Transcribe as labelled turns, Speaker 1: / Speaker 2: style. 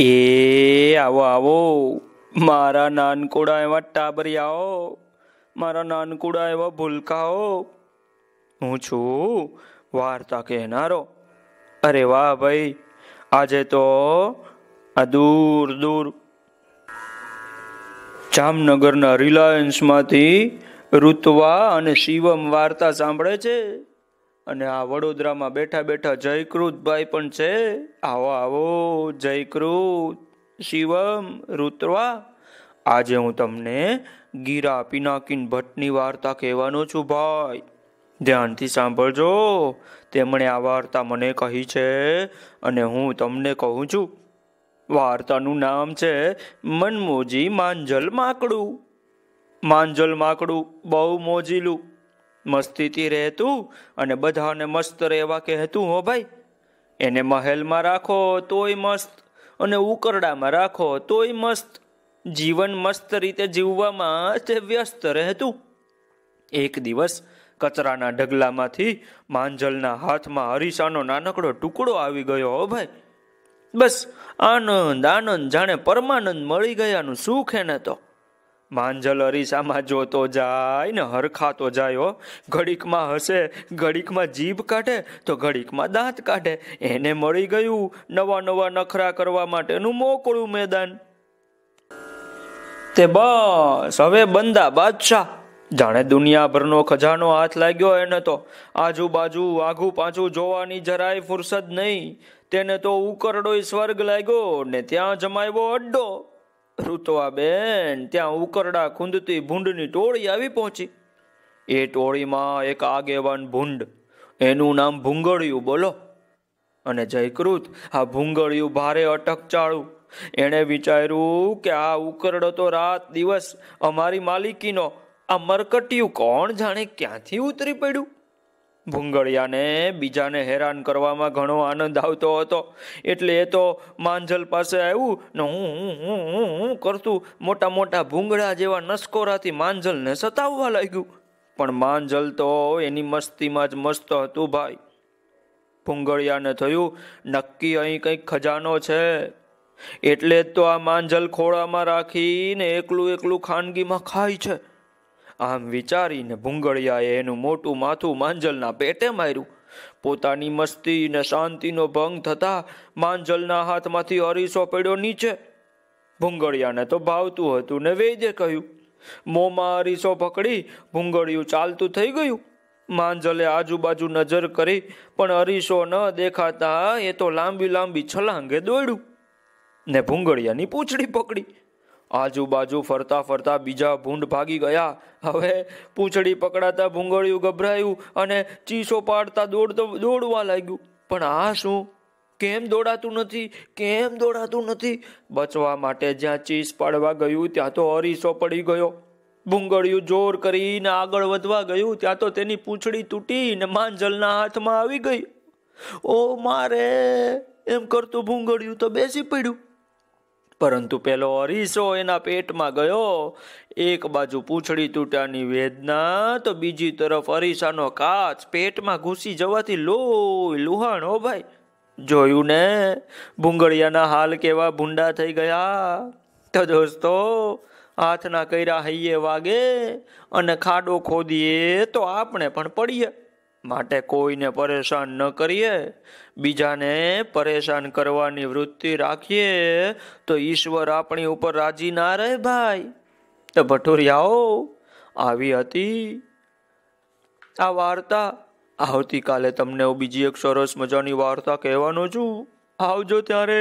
Speaker 1: એ આવો આવો મારા નાનકુડા એવા ટાબરિયાઓ મારા નાનકુડા એવા ભૂલકાઓ હું છું વાર્તા કહેનારો અરે વાહ ભાઈ આજે તો આ દૂર દૂર જામનગરના રિલાયન્સમાંથી ઋતવા અને શિવમ વાર્તા સાંભળે છે અને આ વડોદરામાં બેઠા બેઠા જયકૃતભાઈ પણ છે આવો આવો જયકૃત શિવમ રુત્રવા આજે હું તમને ગીરા પિનાકીન ભટ્ટની વાર્તા કહેવાનો છું ભાઈ ધ્યાનથી સાંભળજો તેમણે આ વાર્તા મને કહી છે અને હું તમને કહું છું વાર્તાનું નામ છે મનમોજી માંજલ માકડું માંજલ માકડું બહુ મોજીલું મસ્તીથી રહેતું અને બધાને મસ્ત રહેવા કહેતું હો ભાઈ એને મહેલમાં રાખો તોય મસ્ત અને ઉકરડામાં રાખો તોય મસ્ત જીવન મસ્ત રીતે જીવવામાં તે વ્યસ્ત રહેતું એક દિવસ કચરાના ઢગલામાંથી માંજલના હાથમાં હરીસાનો નાનકડો ટુકડો આવી ગયો હો ભાઈ બસ આનંદ આનંદ જાણે પરમાનંદ મળી ગયાનું સુખ એને તો માંજલ અરીસામાં જોતો જાય ને હરખાતો જાય ઘડીકમાં હશે ઘડીકમાં જીભ કાઢે તો ઘડીકમાં દાંત કાઢે એને મળી ગયું નવા નવા નખરા કરવા માટેનું મોકળું મેદાન તે બસ હવે બંદા બાદશાહ જાણે દુનિયાભરનો ખજાનો હાથ લાગ્યો એને તો આજુબાજુ આઘું પાછું જોવાની જરાય ફુરસદ નહીં તેને તો ઉકરડો સ્વર્ગ લાગ્યો ને ત્યાં જમાવ્યો અડ્ડો બેન ત્યાં ઉકરડા ખૂંદતી ભૂંડની ટોળી આવી પહોંચી એ ટોળીમાં એક આગેવાન ભૂંડ એનું નામ ભૂંગળિયું બોલો અને જયકૃત આ ભૂંગળિયું ભારે અટકચાળું એણે વિચાર્યું કે આ ઉકરડો તો રાત દિવસ અમારી માલિકીનો આ મરકટિયું કોણ જાણે ક્યાંથી ઉતરી પડ્યું ભૂંગળિયાને બીજાને હેરાન કરવામાં ઘણો આનંદ આવતો હતો એટલે એ તો માંજલ પાસે આવ્યું ને હું હું કરતું મોટા મોટા ભૂંગળા જેવા નસકોરાથી માંજલને સતાવવા લાગ્યું પણ માંજલ તો એની મસ્તીમાં જ મસ્ત હતું ભાઈ ભૂંગળિયાને થયું નક્કી અહીં કંઈક ખજાનો છે એટલે જ તો આ માંજલ ખોળામાં રાખીને એકલું એકલું ખાનગીમાં ખાય છે આમ વિચારીને ભૂંગળિયાએ એનું મોટું માથું માંજલના પેટે માર્યું પોતાની મસ્તી ને શાંતિનો ભંગ થતા માંજલના હાથમાંથી અરીસો પડ્યો નીચે ભૂંગળિયાને તો ભાવતું હતું ને વેદે કહ્યું મોંમાં અરીસો પકડી ભૂંગળિયું ચાલતું થઈ ગયું માંજલે આજુબાજુ નજર કરી પણ અરીસો ન દેખાતા એ તો લાંબી લાંબી છલાંગે દોડ્યું ને ભૂંગળિયાની પૂંછડી પકડી આજુબાજુ ફરતા ફરતા બીજા ભૂંડ ભાગી ગયા હવે પૂંછડી પકડાતા ભૂંગળિયું ગભરાયું અને ચીસો પાડતા દોડતો દોડવા લાગ્યું પણ આ શું કેમ દોડાતું નથી કેમ દોડાતું નથી બચવા માટે જ્યાં ચીસ પાડવા ગયું ત્યાં તો અરીસો પડી ગયો ભૂંગળિયું જોર કરીને આગળ વધવા ગયું ત્યાં તો તેની પૂંછડી તૂટી ને માંજલના હાથમાં આવી ગઈ ઓ મારે એમ કરતું ભૂંગળિયું તો બેસી પડ્યું પરંતુ પેલો અરીસો એના પેટમાં ગયો એક બાજુ પૂંછડી તૂટ્યાની વેદના તો બીજી તરફ અરીસાનો કાચ પેટમાં ઘૂસી જવાથી લોહી લુહાણ હો ભાઈ જોયું ને ભૂંગળિયાના હાલ કેવા ભૂંડા થઈ ગયા તો દોસ્તો હાથના કર્યા હૈયે વાગે અને ખાડો ખોદીએ તો આપણે પણ પડીએ માટે કોઈને પરેશાન ન કરીએ બીજાને પરેશાન કરવાની વૃત્તિ રાખીએ તો ઈશ્વર આપણી ઉપર રાજી ના રહે ભાઈ તો ભટુરિયાઓ આવી હતી આ વાર્તા આવતીકાલે તમને હું બીજી એક સરસ મજાની વાર્તા કહેવાનો છું આવજો ત્યારે